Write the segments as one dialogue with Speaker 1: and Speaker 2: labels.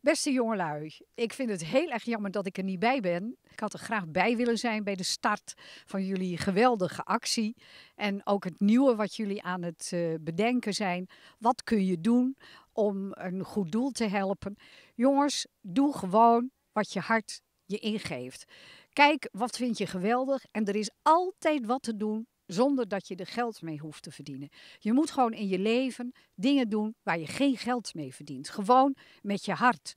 Speaker 1: Beste jongelui, ik vind het heel erg jammer dat ik er niet bij ben. Ik had er graag bij willen zijn bij de start van jullie geweldige actie. En ook het nieuwe wat jullie aan het eh, bedenken zijn. Wat kun je doen om een goed doel te helpen? Jongens, doe gewoon wat je hart je ingeeft. Kijk, wat vind je geweldig? En er is altijd wat te doen zonder dat je er geld mee hoeft te verdienen. Je moet gewoon in je leven dingen doen waar je geen geld mee verdient. Gewoon met je hart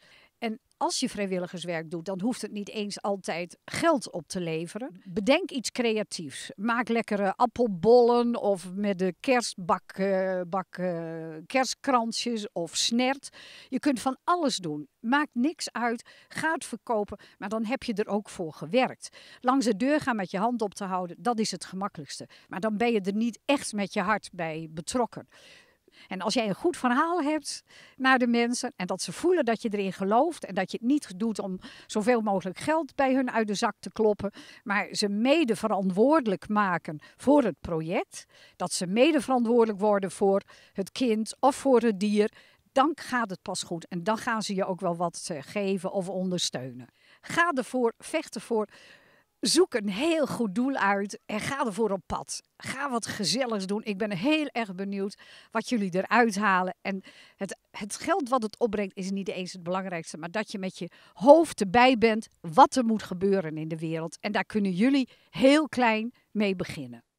Speaker 1: als je vrijwilligerswerk doet, dan hoeft het niet eens altijd geld op te leveren. Bedenk iets creatiefs. Maak lekkere appelbollen of met de kerstbak eh, bak, eh, kerstkransjes of snert. Je kunt van alles doen. Maakt niks uit. Ga het verkopen, maar dan heb je er ook voor gewerkt. Langs de deur gaan met je hand op te houden, dat is het gemakkelijkste. Maar dan ben je er niet echt met je hart bij betrokken. En als jij een goed verhaal hebt naar de mensen en dat ze voelen dat je erin gelooft en dat je het niet doet om zoveel mogelijk geld bij hun uit de zak te kloppen, maar ze mede verantwoordelijk maken voor het project, dat ze mede verantwoordelijk worden voor het kind of voor het dier, dan gaat het pas goed en dan gaan ze je ook wel wat eh, geven of ondersteunen. Ga ervoor, vechten voor zoek een heel goed doel uit en ga ervoor op pad. Ga wat gezelligs doen. Ik ben heel erg benieuwd wat jullie eruit halen. En het, het geld wat het opbrengt is niet eens het belangrijkste. Maar dat je met je hoofd erbij bent wat er moet gebeuren in de wereld. En daar kunnen jullie heel klein mee beginnen.